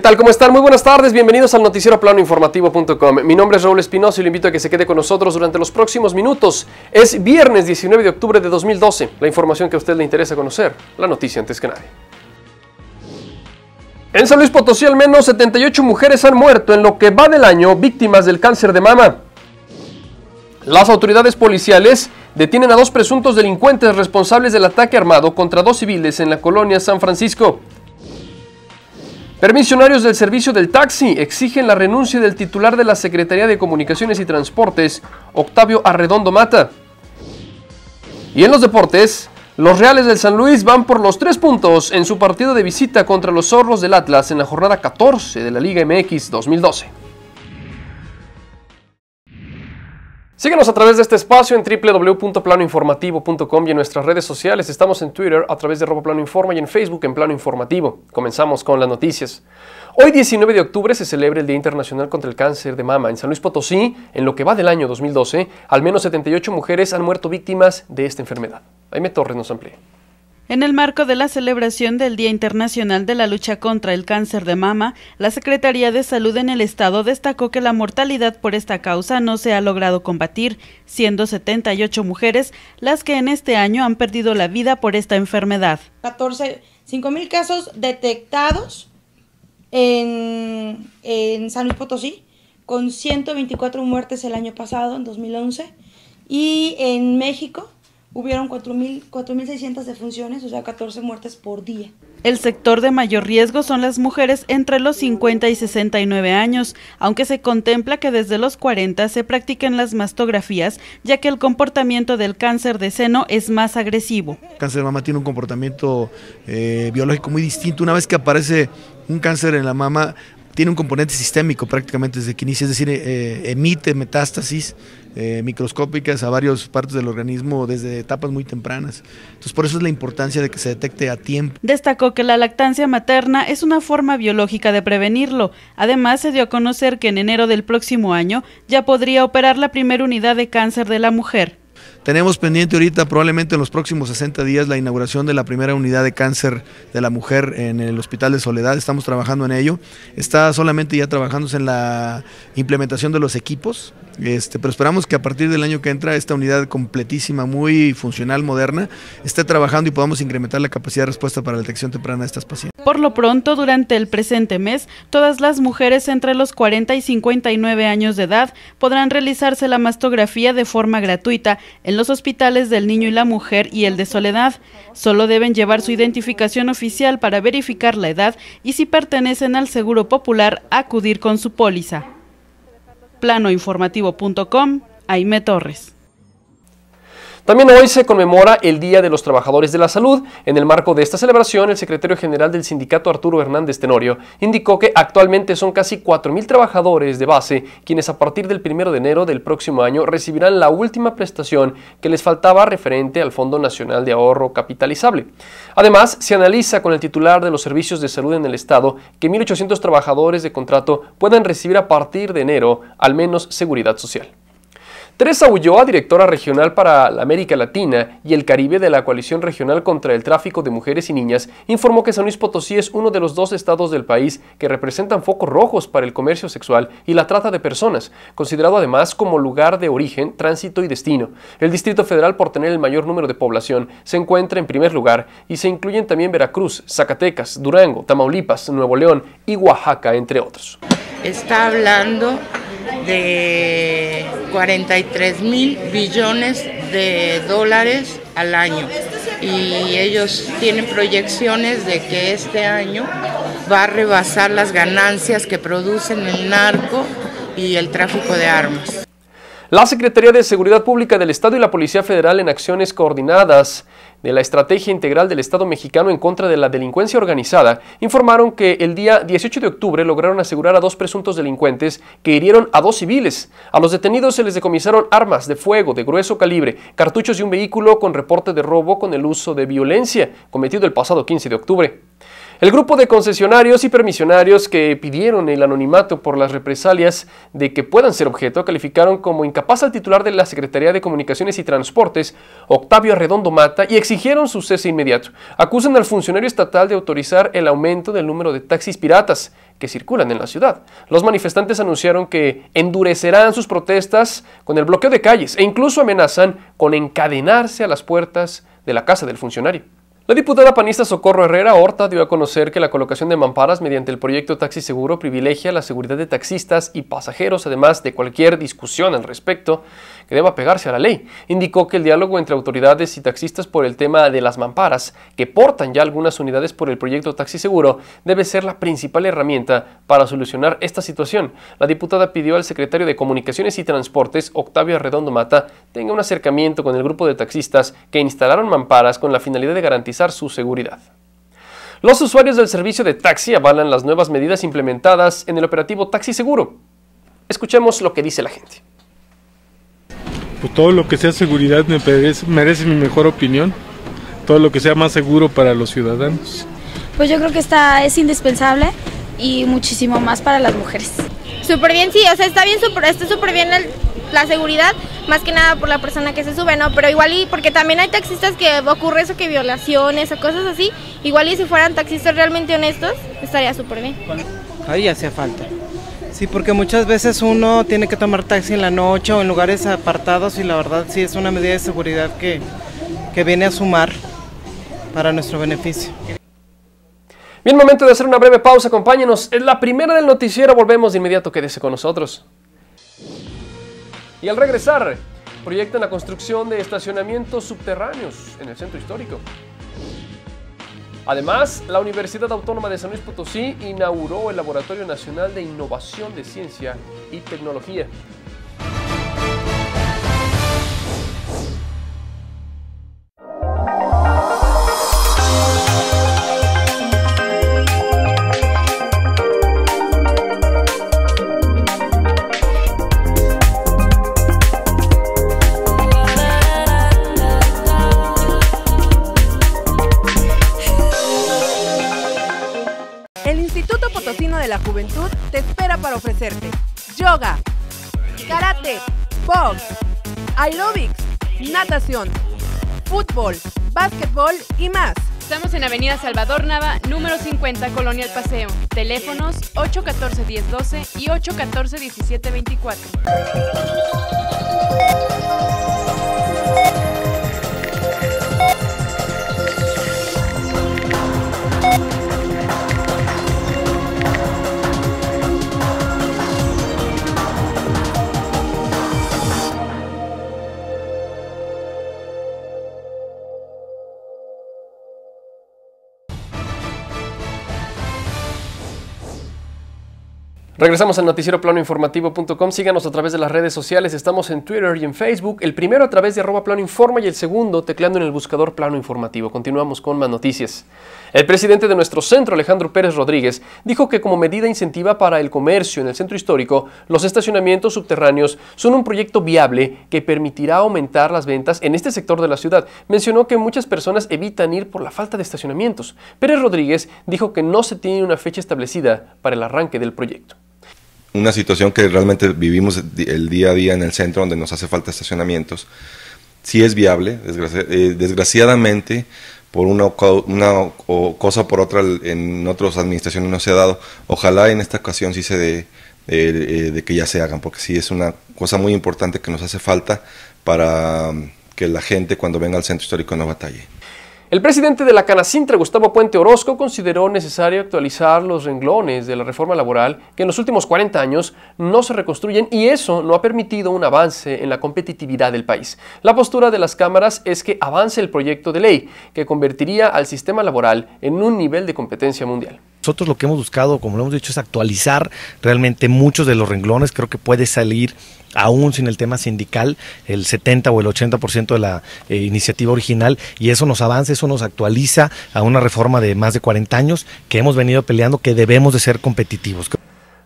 ¿Qué tal? ¿Cómo están? Muy buenas tardes. Bienvenidos al noticiero planoinformativo.com. Mi nombre es Raúl Espinosa y lo invito a que se quede con nosotros durante los próximos minutos. Es viernes 19 de octubre de 2012. La información que a usted le interesa conocer, la noticia antes que nadie. En San Luis Potosí al menos 78 mujeres han muerto en lo que va del año víctimas del cáncer de mama. Las autoridades policiales detienen a dos presuntos delincuentes responsables del ataque armado contra dos civiles en la colonia San Francisco. Permisionarios del servicio del taxi exigen la renuncia del titular de la Secretaría de Comunicaciones y Transportes, Octavio Arredondo Mata. Y en los deportes, los Reales del San Luis van por los tres puntos en su partido de visita contra los Zorros del Atlas en la jornada 14 de la Liga MX 2012. Síguenos a través de este espacio en www.planoinformativo.com y en nuestras redes sociales. Estamos en Twitter a través de Robo Plano Informa y en Facebook en Plano Informativo. Comenzamos con las noticias. Hoy 19 de octubre se celebra el Día Internacional contra el Cáncer de Mama. En San Luis Potosí, en lo que va del año 2012, al menos 78 mujeres han muerto víctimas de esta enfermedad. Jaime Torres nos amplía. En el marco de la celebración del Día Internacional de la Lucha contra el Cáncer de Mama, la Secretaría de Salud en el Estado destacó que la mortalidad por esta causa no se ha logrado combatir, siendo 78 mujeres las que en este año han perdido la vida por esta enfermedad. 14, casos detectados en, en San Luis Potosí, con 124 muertes el año pasado, en 2011, y en México hubieron 4.600 defunciones, o sea, 14 muertes por día. El sector de mayor riesgo son las mujeres entre los 50 y 69 años, aunque se contempla que desde los 40 se practiquen las mastografías, ya que el comportamiento del cáncer de seno es más agresivo. El cáncer de mama tiene un comportamiento eh, biológico muy distinto. Una vez que aparece un cáncer en la mama, tiene un componente sistémico prácticamente desde que inicia, es decir, eh, emite metástasis eh, microscópicas a varias partes del organismo desde etapas muy tempranas. Entonces, por eso es la importancia de que se detecte a tiempo. Destacó que la lactancia materna es una forma biológica de prevenirlo. Además, se dio a conocer que en enero del próximo año ya podría operar la primera unidad de cáncer de la mujer. Tenemos pendiente ahorita, probablemente en los próximos 60 días, la inauguración de la primera unidad de cáncer de la mujer en el Hospital de Soledad. Estamos trabajando en ello. Está solamente ya trabajándose en la implementación de los equipos este, pero esperamos que a partir del año que entra esta unidad completísima, muy funcional, moderna, esté trabajando y podamos incrementar la capacidad de respuesta para la detección temprana de estas pacientes. Por lo pronto, durante el presente mes, todas las mujeres entre los 40 y 59 años de edad podrán realizarse la mastografía de forma gratuita en los hospitales del niño y la mujer y el de Soledad. Solo deben llevar su identificación oficial para verificar la edad y si pertenecen al Seguro Popular acudir con su póliza planoinformativo.com, Aime Torres. También hoy se conmemora el Día de los Trabajadores de la Salud. En el marco de esta celebración, el secretario general del sindicato Arturo Hernández Tenorio indicó que actualmente son casi 4.000 trabajadores de base quienes a partir del 1 de enero del próximo año recibirán la última prestación que les faltaba referente al Fondo Nacional de Ahorro Capitalizable. Además, se analiza con el titular de los servicios de salud en el Estado que 1.800 trabajadores de contrato puedan recibir a partir de enero al menos seguridad social. Teresa Ulloa, directora regional para América Latina y el Caribe de la Coalición Regional contra el Tráfico de Mujeres y Niñas, informó que San Luis Potosí es uno de los dos estados del país que representan focos rojos para el comercio sexual y la trata de personas, considerado además como lugar de origen, tránsito y destino. El Distrito Federal, por tener el mayor número de población, se encuentra en primer lugar y se incluyen también Veracruz, Zacatecas, Durango, Tamaulipas, Nuevo León y Oaxaca, entre otros. Está hablando de 43 mil billones de dólares al año y ellos tienen proyecciones de que este año va a rebasar las ganancias que producen el narco y el tráfico de armas. La Secretaría de Seguridad Pública del Estado y la Policía Federal en acciones coordinadas de la Estrategia Integral del Estado Mexicano en contra de la delincuencia organizada informaron que el día 18 de octubre lograron asegurar a dos presuntos delincuentes que hirieron a dos civiles. A los detenidos se les decomisaron armas de fuego de grueso calibre, cartuchos y un vehículo con reporte de robo con el uso de violencia cometido el pasado 15 de octubre. El grupo de concesionarios y permisionarios que pidieron el anonimato por las represalias de que puedan ser objeto calificaron como incapaz al titular de la Secretaría de Comunicaciones y Transportes, Octavio Arredondo Mata, y exigieron su cese inmediato. Acusan al funcionario estatal de autorizar el aumento del número de taxis piratas que circulan en la ciudad. Los manifestantes anunciaron que endurecerán sus protestas con el bloqueo de calles e incluso amenazan con encadenarse a las puertas de la casa del funcionario. La diputada panista Socorro Herrera Horta dio a conocer que la colocación de mamparas mediante el proyecto Taxi Seguro privilegia la seguridad de taxistas y pasajeros, además de cualquier discusión al respecto, que deba pegarse a la ley. Indicó que el diálogo entre autoridades y taxistas por el tema de las mamparas, que portan ya algunas unidades por el proyecto Taxi Seguro, debe ser la principal herramienta para solucionar esta situación. La diputada pidió al secretario de Comunicaciones y Transportes, Octavio Redondo Mata, tenga un acercamiento con el grupo de taxistas que instalaron mamparas con la finalidad de garantizar su seguridad. Los usuarios del servicio de taxi avalan las nuevas medidas implementadas en el operativo Taxi Seguro. Escuchemos lo que dice la gente pues todo lo que sea seguridad me merece, merece, mi mejor opinión, todo lo que sea más seguro para los ciudadanos. Pues yo creo que esta es indispensable y muchísimo más para las mujeres. Súper bien, sí, o sea, está bien, está súper bien la seguridad, más que nada por la persona que se sube, ¿no? Pero igual y, porque también hay taxistas que ocurre eso, que violaciones o cosas así, igual y si fueran taxistas realmente honestos, estaría súper bien. Ahí hacía falta. Sí, porque muchas veces uno tiene que tomar taxi en la noche o en lugares apartados y la verdad sí es una medida de seguridad que, viene a sumar para nuestro beneficio. Bien, momento de hacer una breve pausa, acompáñenos. Es la primera del noticiero, volvemos de inmediato, quédese con nosotros. Y al regresar, proyectan la construcción de estacionamientos subterráneos en el centro histórico. Además, la Universidad Autónoma de San Luis Potosí inauguró el Laboratorio Nacional de Innovación de Ciencia y Tecnología, El Instituto Potosino de la Juventud te espera para ofrecerte yoga, karate, box, aerobics, natación, fútbol, básquetbol y más. Estamos en Avenida Salvador Nava, número 50, Colonia El Paseo. Teléfonos 814-1012 y 814-1724. Regresamos al noticiero planoinformativo.com. Síganos a través de las redes sociales. Estamos en Twitter y en Facebook. El primero a través de arroba planoinforma y el segundo tecleando en el buscador plano informativo. Continuamos con más noticias. El presidente de nuestro centro, Alejandro Pérez Rodríguez, dijo que como medida incentiva para el comercio en el centro histórico, los estacionamientos subterráneos son un proyecto viable que permitirá aumentar las ventas en este sector de la ciudad. Mencionó que muchas personas evitan ir por la falta de estacionamientos. Pérez Rodríguez dijo que no se tiene una fecha establecida para el arranque del proyecto una situación que realmente vivimos el día a día en el centro donde nos hace falta estacionamientos. Sí es viable, eh, desgraciadamente, por una, una o, cosa por otra en otras administraciones no se ha dado. Ojalá en esta ocasión sí se dé eh, eh, de que ya se hagan, porque sí es una cosa muy importante que nos hace falta para mm, que la gente cuando venga al centro histórico no batalle. El presidente de la Canacintra, Gustavo Puente Orozco, consideró necesario actualizar los renglones de la reforma laboral que en los últimos 40 años no se reconstruyen y eso no ha permitido un avance en la competitividad del país. La postura de las cámaras es que avance el proyecto de ley que convertiría al sistema laboral en un nivel de competencia mundial. Nosotros lo que hemos buscado, como lo hemos dicho, es actualizar realmente muchos de los renglones. Creo que puede salir aún sin el tema sindical, el 70 o el 80% de la eh, iniciativa original, y eso nos avanza, eso nos actualiza a una reforma de más de 40 años que hemos venido peleando, que debemos de ser competitivos.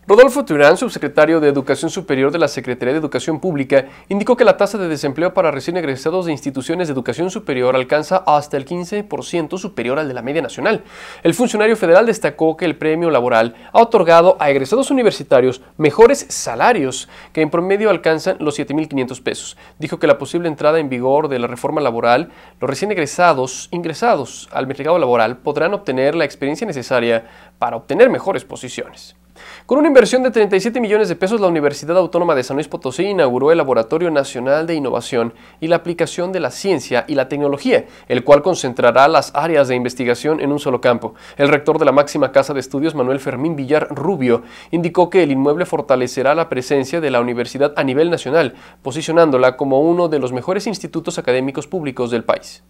Rodolfo Turán, subsecretario de Educación Superior de la Secretaría de Educación Pública, indicó que la tasa de desempleo para recién egresados de instituciones de educación superior alcanza hasta el 15% superior al de la media nacional. El funcionario federal destacó que el premio laboral ha otorgado a egresados universitarios mejores salarios, que en promedio alcanzan los 7.500 pesos. Dijo que la posible entrada en vigor de la reforma laboral, los recién egresados ingresados al mercado laboral podrán obtener la experiencia necesaria para obtener mejores posiciones. Con una inversión de 37 millones de pesos, la Universidad Autónoma de San Luis Potosí inauguró el Laboratorio Nacional de Innovación y la Aplicación de la Ciencia y la Tecnología, el cual concentrará las áreas de investigación en un solo campo. El rector de la máxima casa de estudios, Manuel Fermín Villar Rubio, indicó que el inmueble fortalecerá la presencia de la universidad a nivel nacional, posicionándola como uno de los mejores institutos académicos públicos del país.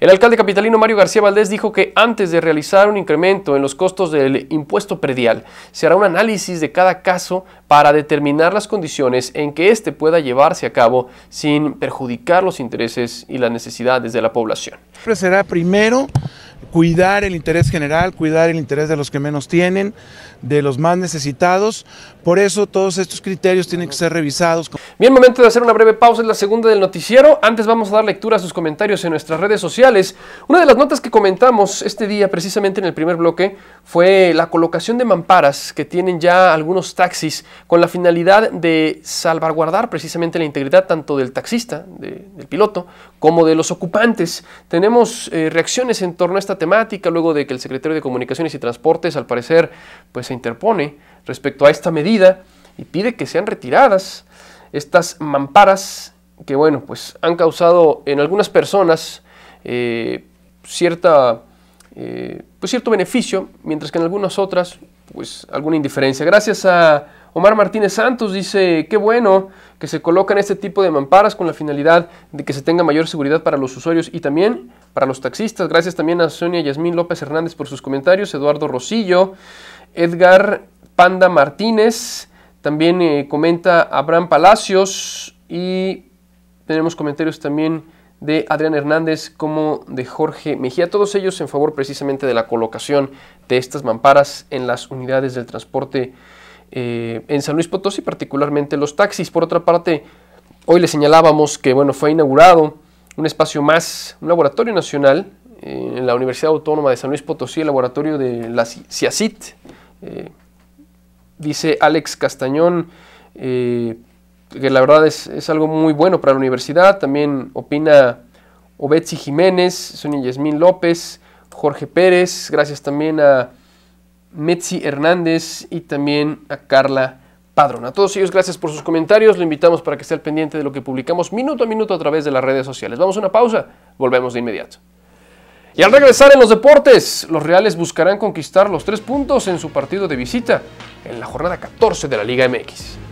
El alcalde capitalino Mario García Valdés dijo que antes de realizar un incremento en los costos del impuesto predial, se hará un análisis de cada caso para determinar las condiciones en que éste pueda llevarse a cabo sin perjudicar los intereses y las necesidades de la población. será primero cuidar el interés general, cuidar el interés de los que menos tienen, de los más necesitados. Por eso todos estos criterios tienen que ser revisados. Bien, momento de hacer una breve pausa en la segunda del noticiero. Antes vamos a dar lectura a sus comentarios en nuestras redes sociales. Una de las notas que comentamos este día, precisamente en el primer bloque, fue la colocación de mamparas que tienen ya algunos taxis con la finalidad de salvaguardar precisamente la integridad tanto del taxista, del piloto, como de los ocupantes. Tenemos eh, reacciones en torno a esta temática luego de que el secretario de Comunicaciones y Transportes, al parecer, pues se interpone respecto a esta medida y pide que sean retiradas estas mamparas que, bueno, pues han causado en algunas personas eh, cierta, eh, pues cierto beneficio, mientras que en algunas otras, pues alguna indiferencia. Gracias a Omar Martínez Santos dice, qué bueno que se colocan este tipo de mamparas con la finalidad de que se tenga mayor seguridad para los usuarios y también para los taxistas. Gracias también a Sonia Yasmín López Hernández por sus comentarios, Eduardo Rosillo, Edgar Panda Martínez, también eh, comenta Abraham Palacios y tenemos comentarios también de Adrián Hernández como de Jorge Mejía, todos ellos en favor precisamente de la colocación de estas mamparas en las unidades del transporte eh, en San Luis Potosí, particularmente los taxis. Por otra parte, hoy le señalábamos que bueno, fue inaugurado un espacio más, un laboratorio nacional eh, en la Universidad Autónoma de San Luis Potosí, el laboratorio de la CIACIT dice Alex Castañón, eh, que la verdad es, es, algo muy bueno para la universidad. También opina Obetsi Jiménez, Sonia Yasmín López, Jorge Pérez. Gracias también a Metzi Hernández y también a Carla Padrón. A todos ellos, gracias por sus comentarios. Lo invitamos para que esté al pendiente de lo que publicamos minuto a minuto a través de las redes sociales. Vamos a una pausa, volvemos de inmediato. Y al regresar en los deportes, los Reales buscarán conquistar los tres puntos en su partido de visita en la jornada 14 de la Liga MX.